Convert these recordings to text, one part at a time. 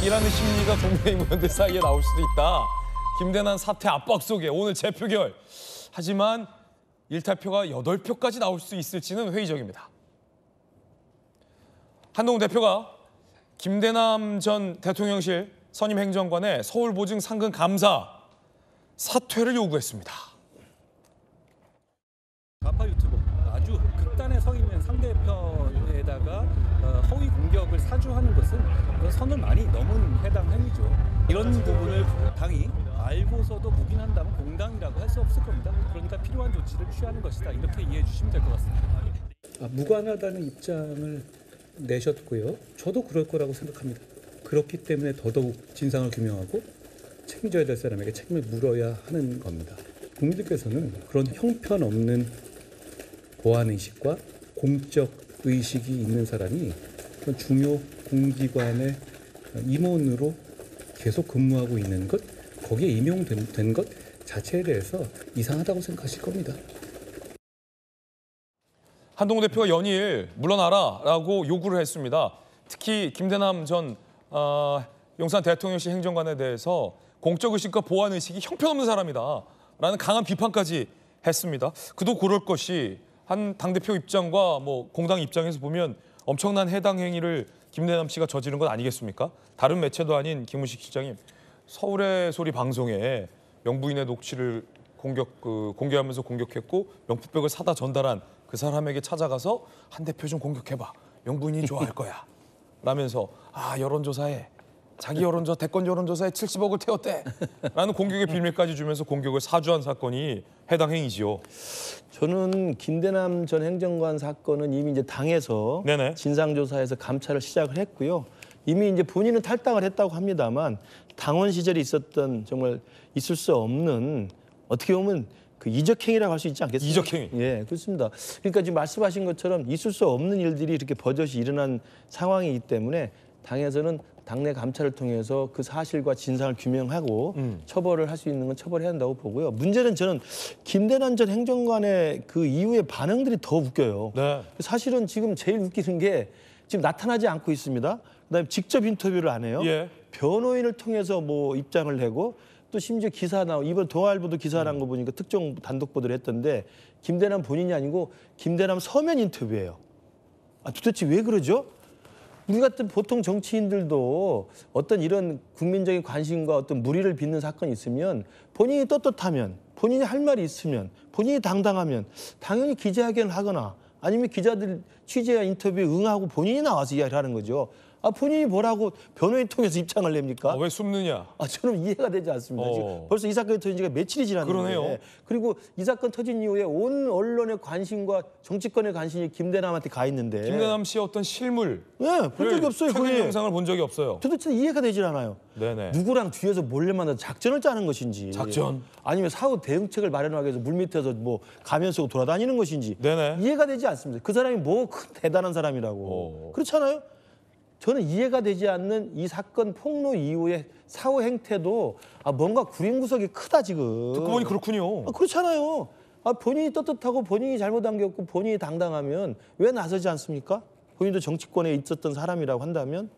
확이라는 심리가 동네 임원들 사이에 나올 수도 있다. 김대난 사태 압박 속에 오늘 재표결. 하지만 일탈표가 여 표까지 나올 수 있을지는 회의적입니다. 한동훈 대표가 김대남 전 대통령실 선임 행정관의 서울보증 상근 감사 사퇴를 요구했습니다. 사주하는 것은 선을 많이 넘은 해당 행위죠. 이런 부분을 당이 알고서도 묵인한다면 공당이라고 할 수 없을 겁니다. 그러니까 필요한 조치를 취하는 것이다. 이렇게 이해해 주시면 될 것 같습니다. 아, 무관하다는 입장을 내셨고요. 저도 그럴 거라고 생각합니다. 그렇기 때문에 더더욱 진상을 규명하고 책임져야 될 사람에게 책임을 물어야 하는 겁니다. 국민들께서는 그런 형편없는 보안의식과 공적 의식이 있는 사람이 중요 공기관의 임원으로 계속 근무하고 있는 것, 거기에 임용된 것 자체에 대해서 이상하다고 생각하실 겁니다. 한동훈 대표가 연일 물러나라라고 요구를 했습니다. 특히 김대남 전 어, 용산 대통령실 행정관에 대해서 공적 의식과 보안 의식이 형편없는 사람이다라는 강한 비판까지 했습니다. 그도 그럴 것이 한 당 대표 입장과 뭐 공당 입장에서 보면 엄청난 해당 행위를 김대남 씨가 저지른 건 아니겠습니까? 다른 매체도 아닌 김우식 실장님, 서울의 소리 방송에 영부인의 녹취를 공격, 그, 공개하면서 공격했고 명품백을 사다 전달한 그 사람에게 찾아가서 한 대표 좀 공격해봐. 영부인이 좋아할 거야. 라면서 아 여론조사에 자기 여론조 사 대권 여론조사에 70억을 태웠대라는 공격의 빌미까지 주면서 공격을 사주한 사건이 해당 행위지요. 저는 김대남 전 행정관 사건은 이미 이제 당에서 네네. 진상조사에서 감찰을 시작을 했고요. 이미 이제 본인은 탈당을 했다고 합니다만 당원 시절에 있었던 정말 있을 수 없는 어떻게 보면 그 이적행위라고 할 수 있지 않겠습니까? 이적행위. 예, 그렇습니다. 그러니까 지금 말씀하신 것처럼 있을 수 없는 일들이 이렇게 버젓이 일어난 상황이기 때문에 당에서는 당내 감찰을 통해서 그 사실과 진상을 규명하고 음. 처벌을 할 수 있는 건 처벌해야 한다고 보고요. 문제는 저는 김대란 전 행정관의 그 이후의 반응들이 더 웃겨요. 네. 사실은 지금 제일 웃기는 게 지금 나타나지 않고 있습니다. 그다음에 직접 인터뷰를 안 해요. 예. 변호인을 통해서 뭐 입장을 내고 또 심지어 기사 나오 이번 동아일보도 기사 음. 난거 보니까 특정 단독 보도를 했던데 김대남 본인이 아니고 김대남 서면 인터뷰예요. 아 도대체 왜 그러죠? 우리 같은 보통 정치인들도 어떤 이런 국민적인 관심과 어떤 무리를 빚는 사건이 있으면 본인이 떳떳하면 본인이 할 말이 있으면 본인이 당당하면 당연히 기자회견을 하거나 아니면 기자들 취재와 인터뷰에 응하고 본인이 나와서 이야기를 하는 거죠. 아, 본인이 뭐라고 변호인 통해서 입장을 냅니까? 아, 왜 숨느냐? 아, 저는 이해가 되지 않습니다. 어. 지금 벌써 이 사건이 터진 지가 며칠이 지났는데. 그리고 이 사건 터진 이후에 온 언론의 관심과 정치권의 관심이 김대남한테 가 있는데. 김대남 씨의 어떤 실물. 네, 본 적이 없어요. 최근 영상을 본 적이 없어요. 도대체 이해가 되질 않아요. 네네. 누구랑 뒤에서 몰래 만나 작전을 짜는 것인지. 작전. 아니면 사후 대응책을 마련하기 위해서 물 밑에서 뭐 가면 쓰고 돌아다니는 것인지. 네네. 이해가 되지 않습니다. 그 사람이 뭐큰 대단한 사람이라고. 오. 어. 그렇잖아요. 저는 이해가 되지 않는 이 사건 폭로 이후의 사후 행태도 아, 뭔가 구린 구석이 크다 지금. 듣고 보니 그렇군요. 아, 그렇잖아요. 아, 본인이 떳떳하고 본인이 잘못한 게 없고 본인이 당당하면 왜 나서지 않습니까? 본인도 정치권에 있었던 사람이라고 한다면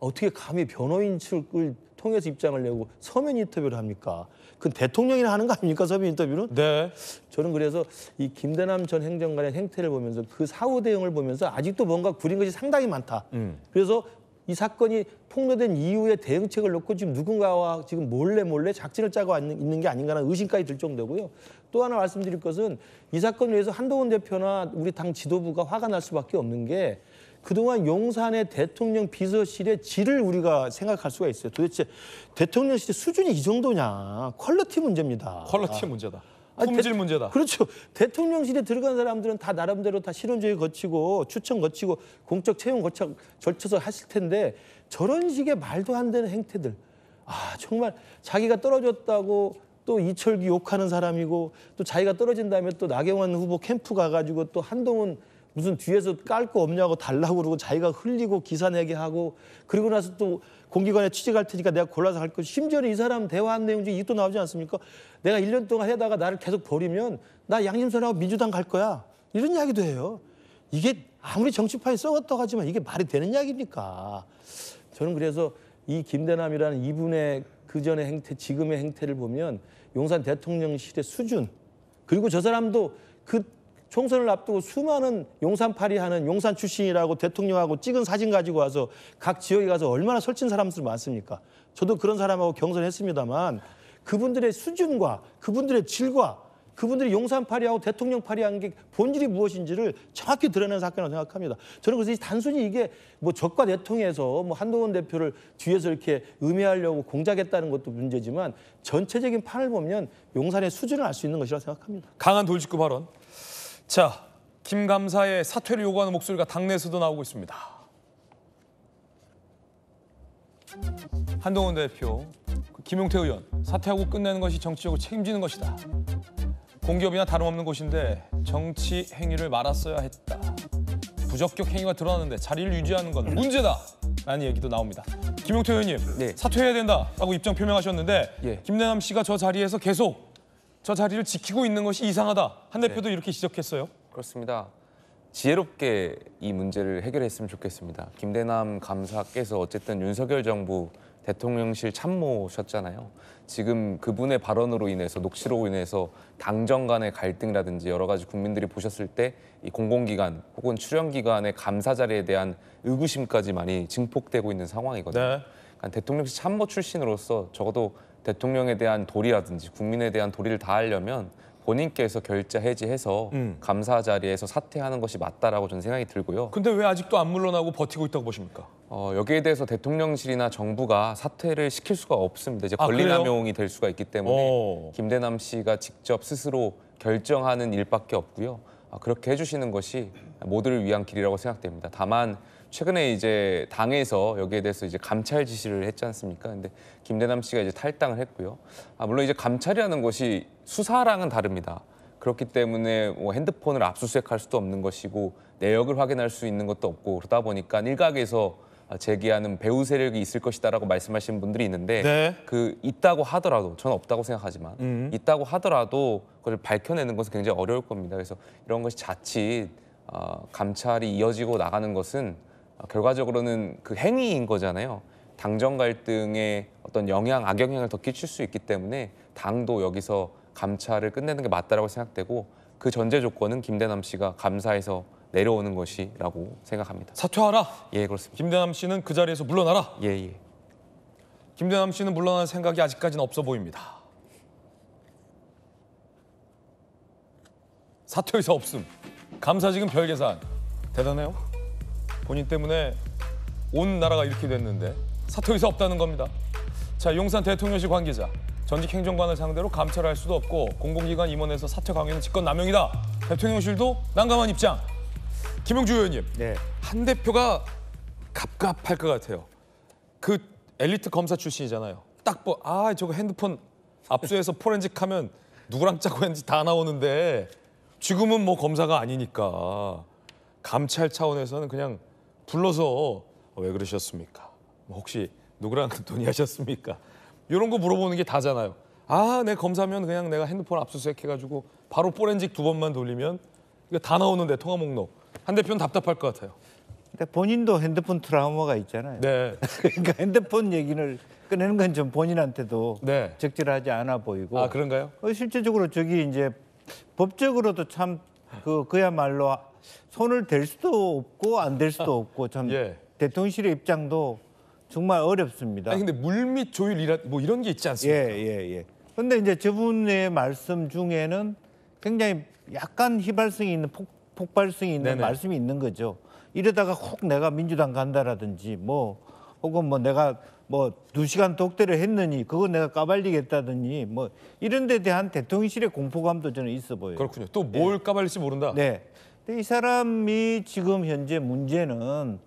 어떻게 감히 변호인 측을 통해서 입장을 내고 서면 인터뷰를 합니까? 그 대통령이나 하는 거 아닙니까 서면 인터뷰는? 네. 저는 그래서 이 김대남 전 행정관의 행태를 보면서 그 사후 대응을 보면서 아직도 뭔가 구린 것이 상당히 많다. 음. 그래서 이 사건이 폭로된 이후에 대응책을 놓고 지금 누군가와 지금 몰래 몰래 작전을 짜고 있는 게 아닌가라는 의심까지 들 정도고요. 또 하나 말씀드릴 것은 이 사건을 위해서 한동훈 대표나 우리 당 지도부가 화가 날 수밖에 없는 게 그동안 용산의 대통령 비서실의 질을 우리가 생각할 수가 있어요. 도대체 대통령실의 수준이 이 정도냐. 퀄러티 문제입니다. 퀄러티 문제다. 아, 품질 문제다. 그렇죠. 대통령실에 들어간 사람들은 다 나름대로 다 실현주의 거치고 추천 거치고 공적 채용 거쳐 절쳐서 하실 텐데 저런 식의 말도 안 되는 행태들. 아 정말 자기가 떨어졌다고 또 이철기 욕하는 사람이고 또 자기가 떨어진 다음에 또 나경원 후보 캠프 가가지고 또 한동훈 무슨 뒤에서 깔 거 없냐고 달라고 그러고 자기가 흘리고 기사 내게 하고 그리고 나서 또 공기관에 취직할 테니까 내가 골라서 갈 거 심지어는 이 사람 대화한 내용 중에 이또 나오지 않습니까? 내가 1년 동안 해다가 나를 계속 버리면 나 양심선하고 민주당 갈 거야. 이런 이야기도 해요. 이게 아무리 정치판에 썩었다고 하지만 이게 말이 되는 이야기입니까? 저는 그래서 이 김대남이라는 이분의 그 전의 행태, 지금의 행태를 보면 용산 대통령실의 수준 그리고 저 사람도 그 총선을 앞두고 수많은 용산파리 하는 용산 출신이라고 대통령하고 찍은 사진 가지고 와서 각 지역에 가서 얼마나 설친 사람들 많습니까? 저도 그런 사람하고 경선했습니다만 그분들의 수준과 그분들의 질과 그분들이 용산파리하고대통령파리한게 본질이 무엇인지를 정확히 드러낸 사건이라고 생각합니다. 저는 그래서 단순히 이게 뭐 적과 대통에서 뭐 한동훈 대표를 뒤에서 이렇게 의미하려고 공작했다는 것도 문제지만 전체적인 판을 보면 용산의 수준을 알 수 있는 것이라고 생각합니다. 강한 돌직구 발언. 자, 김 감사의 사퇴를 요구하는 목소리가 당내에서도 나오고 있습니다. 한동훈 대표, 그 김용태 의원, 사퇴하고 끝내는 것이 정치적으로 책임지는 것이다. 공기업이나 다름없는 곳인데 정치 행위를 말았어야 했다. 부적격 행위가 드러나는데 자리를 유지하는 건 문제다. 라는 얘기도 나옵니다. 김용태 의원님, 네. 사퇴해야 된다라고 입장 표명하셨는데 예. 김대남 씨가 저 자리에서 계속 저 자리를 지키고 있는 것이 이상하다. 한 대표도 네. 이렇게 지적했어요. 그렇습니다. 지혜롭게 이 문제를 해결했으면 좋겠습니다. 김대남 감사께서 어쨌든 윤석열 정부 대통령실 참모셨잖아요. 지금 그분의 발언으로 인해서 녹취로 인해서 당정 간의 갈등이라든지 여러 가지 국민들이 보셨을 때 이 공공기관 혹은 출연기관의 감사 자리에 대한 의구심까지 많이 증폭되고 있는 상황이거든요. 네. 그러니까 대통령실 참모 출신으로서 적어도 대통령에 대한 도리라든지 국민에 대한 도리를 다하려면 본인께서 결자 해지해서 음. 감사 자리에서 사퇴하는 것이 맞다라고 저는 생각이 들고요. 근데 왜 아직도 안 물러나고 버티고 있다고 보십니까? 어, 여기에 대해서 대통령실이나 정부가 사퇴를 시킬 수가 없습니다. 이제 아, 권리남용이 아, 될 수가 있기 때문에 오. 어. 김대남 씨가 직접 스스로 결정하는 일밖에 없고요. 아, 그렇게 해주시는 것이 모두를 위한 길이라고 생각됩니다. 다만 최근에 이제 당에서 여기에 대해서 이제 감찰 지시를 했지 않습니까? 근데 김대남 씨가 이제 탈당을 했고요. 아, 물론 이제 감찰이라는 것이 수사랑은 다릅니다. 그렇기 때문에 뭐 핸드폰을 압수수색할 수도 없는 것이고 내역을 확인할 수 있는 것도 없고 그러다 보니까 일각에서 제기하는 배우 세력이 있을 것이다라고 말씀하시는 분들이 있는데 네. 그 있다고 하더라도 저는 없다고 생각하지만 음. 있다고 하더라도 그걸 밝혀내는 것은 굉장히 어려울 겁니다. 그래서 이런 것이 자칫 어, 감찰이 이어지고 나가는 것은 결과적으로는 그 행위인 거잖아요. 당정 갈등에 어떤 영향, 악영향을 더 끼칠 수 있기 때문에 당도 여기서 감찰을 끝내는 게 맞다라고 생각되고 그 전제 조건은 김대남 씨가 감사에서 내려오는 것이라고 생각합니다. 사퇴하라. 예, 그렇습니다. 김대남 씨는 그 자리에서 물러나라. 예, 예. 김대남 씨는 물러날 생각이 아직까지는 없어 보입니다. 사퇴 의사 없음. 감사 지금 별 계산. 대단해요. 본인 때문에 온 나라가 이렇게 됐는데 사퇴의사 없다는 겁니다. 자, 용산 대통령실 관계자. 전직 행정관을 상대로 감찰할 수도 없고 공공기관 임원에서 사퇴 강요는 직권 남용이다. 대통령실도 난감한 입장. 김용주 의원님, 네. 한 대표가 갑갑할 것 같아요. 그 엘리트 검사 출신이잖아요. 딱 뭐, 아, 저거 핸드폰 압수해서 포렌직 하면 누구랑 짜고 했는지 다 나오는데 지금은 뭐 검사가 아니니까 감찰 차원에서는 그냥 불러서 왜 그러셨습니까? 뭐 혹시 누구랑 논의하셨습니까 이런 거 물어보는 게 다잖아요. 아, 내 네, 검사면 그냥 내가 핸드폰 압수수색 해가지고 바로 포렌식 두 번만 돌리면 이거 다 나오는데 통화 목록. 한 대표는 답답할 것 같아요. 그러 그러니까 본인도 핸드폰 트라우마가 있잖아요. 네. 그러니까 핸드폰 얘기를 꺼내는 건 좀 본인한테도 네. 적절하지 않아 보이고. 아 그런가요? 어, 실제적으로 저기 이제 법적으로도 참그 그야말로 손을 댈 수도 없고 안 될 수도 없고 참 예. 대통령실의 입장도 정말 어렵습니다. 아니 근데 물밑 조율이라 뭐 이런 게 있지 않습니까? 예 예 예, 근데 예, 예. 이제 저분의 말씀 중에는 굉장히 약간 휘발성이 있는 폭, 발성이 있는 네네. 말씀이 있는 거죠. 이러다가 혹 내가 민주당 간다라든지 뭐 혹은 뭐 내가 뭐두 시간 독대를 했느니 그거 내가 까발리겠다더니 뭐 이런 데 대한 대통령실의 공포감도 저는 있어 보여요. 그렇군요. 또뭘 예. 까발릴지 모른다. 네. 근데 이 사람이 지금 현재 문제는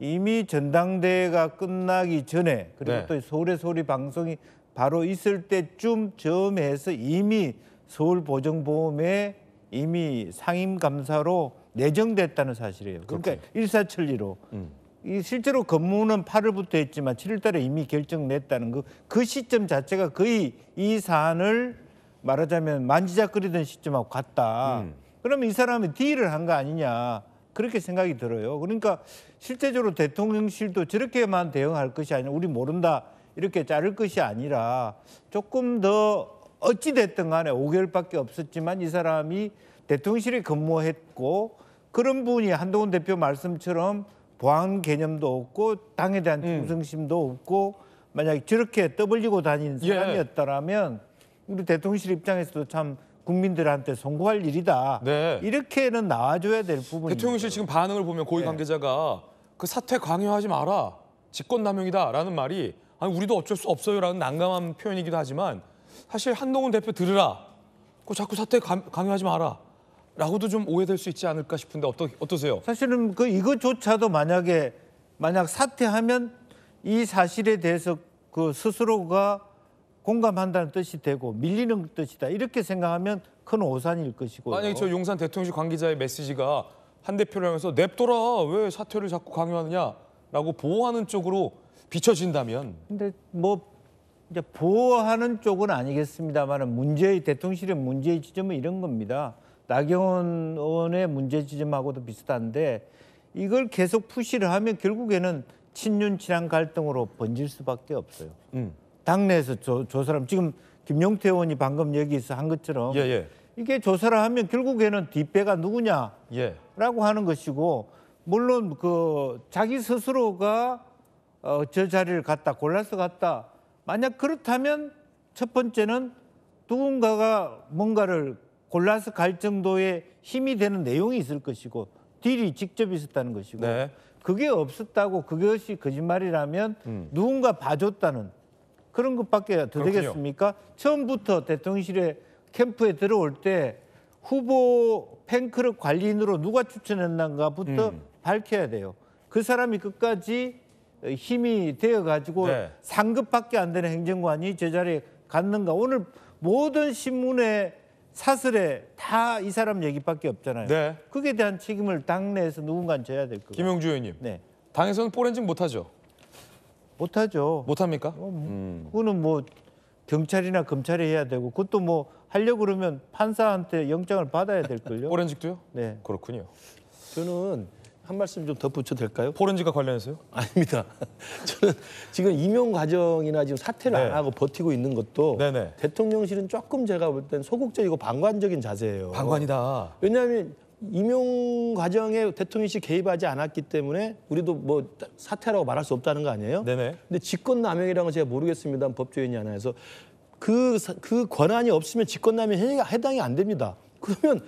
이미 전당대회가 끝나기 전에 그리고 네. 또 서울의 소리 방송이 바로 있을 때쯤 점에서 이미 서울 보정보험에 이미 상임 감사로 내정됐다는 사실이에요. 그러니까 그렇군요. 일사천리로 음. 이 실제로 근무는 8월부터 했지만 7월달에 이미 결정 냈다는 그, 그 시점 자체가 거의 이 사안을 말하자면 만지작거리던 시점하고 같다. 음. 그러면 이 사람이 딜을 한 거 아니냐 그렇게 생각이 들어요. 그러니까 실제적으로 대통령실도 저렇게만 대응할 것이 아니라 우리 모른다 이렇게 자를 것이 아니라 조금 더 어찌 됐든 간에 5개월밖에 없었지만 이 사람이 대통령실에 근무했고 그런 분이 한동훈 대표 말씀처럼 보안 개념도 없고 땅에 대한 음. 충성심도 음. 없고 만약 저렇게 떠벌리고 다니는 사람이었다라면 예. 우리 대통령실 입장에서도 참 국민들한테 송구할 일이다. 네. 이렇게는 나와줘야 될 부분이 대통령실 지금 반응을 보면 고위 예. 관계자가 네. 그 사퇴 강요하지 마라. 직권남용이다라는 말이 아니 우리도 어쩔 수 없어요라는 난감한 표현이기도 하지만 사실 한동훈 대표 들으라. 그 자꾸 사퇴 강요하지 마라. 라고도 좀 오해될 수 있지 않을까 싶은데 어떠, 어떠세요? 사실은 그 이것조차도 만약에 만약 사퇴하면 이 사실에 대해서 그 스스로가 공감한다는 뜻이 되고 밀리는 뜻이다 이렇게 생각하면 큰 오산일 것이고 만약에 저 용산 대통령실 관계자의 메시지가 한 대표를 하면서 냅둬라 왜 사퇴를 자꾸 강요하느냐라고 보호하는 쪽으로 비춰진다면. 근데 뭐 이제 보호하는 쪽은 아니겠습니다만은 문제의 대통령실의 문제의 지점은 이런 겁니다. 나경원 의원의 문제 지점하고도 비슷한데 이걸 계속 푸시를 하면 결국에는 친윤 친한 갈등으로 번질 수밖에 없어요. 음. 당내에서 저, 저 사람 지금 김용태 의원이 방금 여기서 한 것처럼 예, 예. 이게 조사를 하면 결국에는 뒷배가 누구냐라고 예. 하는 것이고 물론 그 자기 스스로가 어, 저 자리를 갔다 골라서 갔다 만약 그렇다면 첫 번째는 누군가가 뭔가를 골라서갈정도의 힘이 되는 내용이 있을 것이고 딜이 직접 있었다는 것이고 네. 그게 없었다고 그것이 거짓말이라면 음. 누군가 봐줬다는 그런 것밖에 더 되겠습니까? 처음부터 대통령실에 캠프에 들어올 때 후보 팬클럽 관리인으로 누가 추천했는가부터 음. 밝혀야 돼요. 그 사람이 끝까지 힘이 되어 가지고 네. 상급밖에 안 되는 행정관이 제자리에 갔는가. 오늘 모든 신문에 사슬에다이 사람 얘기밖에 없잖아요. 네. 그게 대한 책임을 당내에서 누군가 져야 될 거예요. 김용주 의원님. 네. 당에서는 포렌징 못하죠. 못하죠. 못합니까? 어, 음. 그거는 뭐 경찰이나 검찰이 해야 되고 그것도 뭐하려 그러면 판사한테 영장을 받아야 될 걸요. 포렌직도요? 네. 그렇군요. 저는 한 말씀 좀 덧붙여도 될까요? 포렌지가 관련해서요? 아닙니다. 저는 지금 임용 과정이나 지금 사퇴를 네. 안 하고 버티고 있는 것도 네네. 네. 대통령실은 조금 제가 볼 땐 소극적이고 방관적인 자세예요. 방관이다. 왜냐하면 임용 과정에 대통령실 개입하지 않았기 때문에 우리도 뭐 사퇴라고 말할 수 없다는 거 아니에요? 네네. 네. 근데 직권남용이라는 건 제가 모르겠습니다. 법조인이 하나에서 그, 그 권한이 없으면 직권남용 행위가 해당이 안 됩니다. 그러면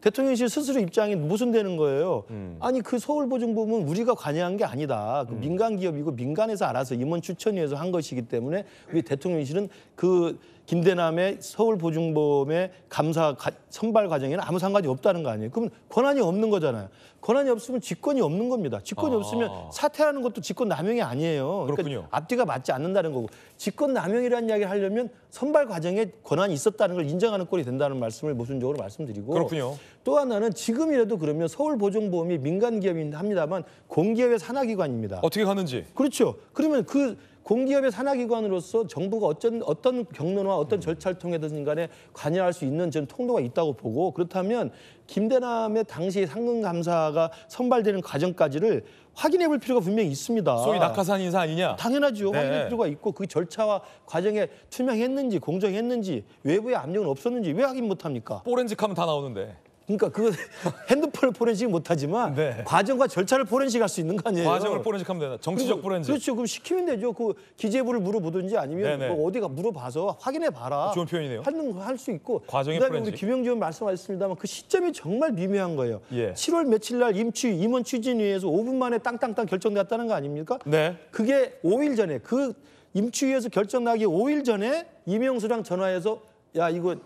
대통령실 스스로 입장이 무슨 되는 거예요. 음. 아니 그 서울보증보험은 우리가 관여한 게 아니다. 그 음. 민간 기업이고 민간에서 알아서 임원 추천위에서 한 것이기 때문에 우리 대통령실은 그 김대남의 서울 보증보험의 감사 가, 선발 과정에는 아무 상관이 없다는 거 아니에요? 그럼 권한이 없는 거잖아요. 권한이 없으면 직권이 없는 겁니다. 직권이 아. 없으면 사퇴하는 것도 직권 남용이 아니에요. 그러니까 그렇군요. 앞뒤가 맞지 않는다는 거고 직권 남용이라는 이야기를 하려면 선발 과정에 권한이 있었다는 걸 인정하는 꼴이 된다는 말씀을 모순적으로 말씀드리고 그렇군요. 또 하나는 지금이라도 그러면 서울 보증보험이 민간 기업인니 합니다만 공기업의 산하기관입니다. 어떻게 가는지 그렇죠. 그러면 그 공기업의 산하기관으로서 정부가 어쩐, 어떤 경로나 어떤 절차를 통해든 간에 관여할 수 있는 지금 통로가 있다고 보고 그렇다면 김대남의 당시 상근감사가 선발되는 과정까지를 확인해 볼 필요가 분명히 있습니다. 소위 낙하산 인사 아니냐? 당연하죠. 네. 확인할 필요가 있고 그 절차와 과정에 투명했는지 공정했는지 외부의 압력은 없었는지 왜 확인 못합니까? 뽀렌직하면 다 나오는데. 그러니까 그 핸드폰을 포렌식 못하지만 네. 과정과 절차를 포렌식할 수 있는 거 아니에요? 과정을 포렌식하면 되나? 정치적 포렌식. 그렇죠. 그럼 시키면 되죠. 그 기재부를 물어보든지 아니면 네, 네. 뭐 어디가 물어봐서 확인해 봐라. 좋은 표현이네요. 하는 할수 있고. 과정의 그다음에 포렌식. 우리 김영주 의원 말씀하셨습니다만 그 시점이 정말 미묘한 거예요. 예. 7월 며칠 날 임치 임원 추진위에서 5분 만에 땅땅땅 결정났다는 거 아닙니까? 네. 그게 5일 전에 그 임치위에서 결정 나기 5일 전에 이명수랑 전화해서 야 이거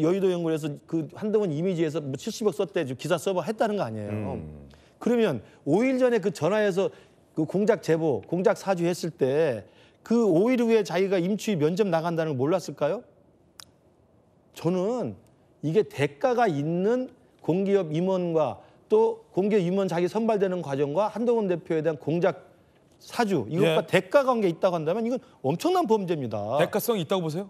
여의도 연구에서 원그 한동훈 이미지에서 뭐 70억 썼대 기사 서버 했다는 거 아니에요. 음. 그러면 5일 전에 그 전화해서 그 공작 제보, 공작 사주 했을 때 그 5일 후에 자기가 임추위 면접 나간다는 걸 몰랐을까요? 저는 이게 대가가 있는 공기업 임원과 또 공기업 임원 자기 선발되는 과정과 한동훈 대표에 대한 공작 사주 이것과 예. 대가 관계 있다고 한다면 이건 엄청난 범죄입니다. 대가성이 있다고 보세요?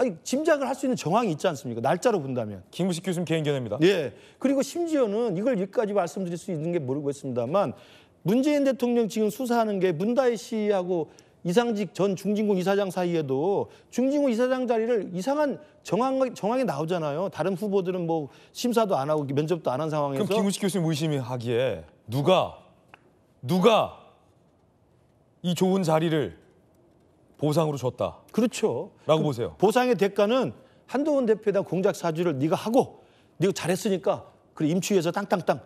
아니 짐작을 할 수 있는 정황이 있지 않습니까? 날짜로 본다면. 김구식 교수님 개인 견해입니다. 예. 그리고 심지어는 이걸 여기까지 말씀드릴 수 있는 게 모르겠습니다만 문재인 대통령 지금 수사하는 게 문다혜 씨하고 이상직 전 중진공 이사장 사이에도 중진공 이사장 자리를 이상한 정황, 정황이 나오잖아요. 다른 후보들은 뭐 심사도 안 하고 면접도 안 한 상황에서. 그럼 김우식 교수님 의심하기에 이 누가 누가 이 좋은 자리를 보상으로 줬다. 그렇죠. 라고 그 보세요. 보상의 대가는 한동훈 대표에 공작 사주를 네가 하고 네가 잘했으니까 그래 임추위에서 땅땅땅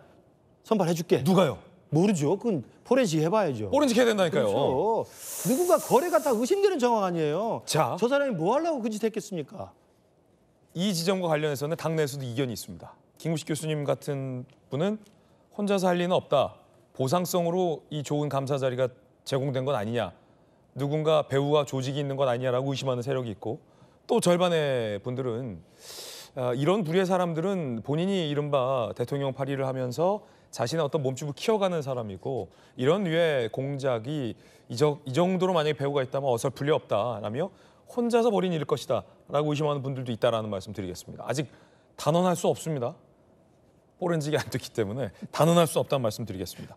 선발해줄게. 누가요? 모르죠. 그건 포렌식 해봐야죠. 포렌식 해야 된다니까요. 그렇죠. 누군가 거래가 다 의심되는 정황 아니에요. 자, 저 사람이 뭐 하려고 그 짓 했겠습니까? 이 지점과 관련해서는 당내에서도 이견이 있습니다. 김우식 교수님 같은 분은 혼자서 할 리는 없다. 보상성으로 이 좋은 감사 자리가 제공된 건 아니냐. 누군가 배우와 조직이 있는 것 아니냐라고 의심하는 세력이 있고 또 절반의 분들은 아, 이런 부류의 사람들은 본인이 이른바 대통령 파리를 하면서 자신의 어떤 몸집을 키워가는 사람이고 이런 류의 공작이 이, 정도로 만약에 배우가 있다면 어설플리 없다라며 혼자서 버린 일일 것이다 라고 의심하는 분들도 있다라는 말씀 드리겠습니다. 아직 단언할 수 없습니다. 오렌지가안 됐기 때문에 단언할 수 없다는 말씀 드리겠습니다.